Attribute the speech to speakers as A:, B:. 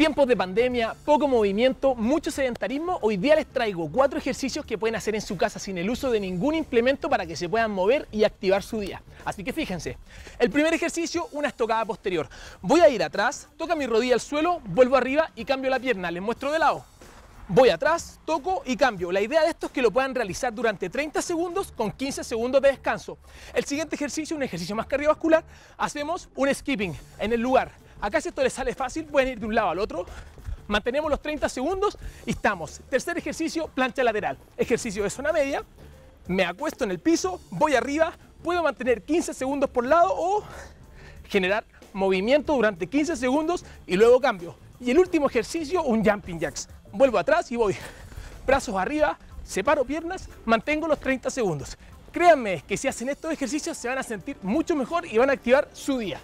A: Tiempos de pandemia, poco movimiento, mucho sedentarismo, hoy día les traigo cuatro ejercicios que pueden hacer en su casa sin el uso de ningún implemento para que se puedan mover y activar su día. Así que fíjense, el primer ejercicio, una estocada posterior. Voy a ir atrás, toca mi rodilla al suelo, vuelvo arriba y cambio la pierna, les muestro de lado. Voy atrás, toco y cambio. La idea de esto es que lo puedan realizar durante 30 segundos con 15 segundos de descanso. El siguiente ejercicio, un ejercicio más cardiovascular, hacemos un skipping en el lugar. Acá si esto les sale fácil, pueden ir de un lado al otro. Mantenemos los 30 segundos y estamos. Tercer ejercicio, plancha lateral. Ejercicio de zona media. Me acuesto en el piso, voy arriba, puedo mantener 15 segundos por lado o generar movimiento durante 15 segundos y luego cambio. Y el último ejercicio, un jumping jacks. Vuelvo atrás y voy. Brazos arriba, separo piernas, mantengo los 30 segundos. Créanme que si hacen estos ejercicios se van a sentir mucho mejor y van a activar su día.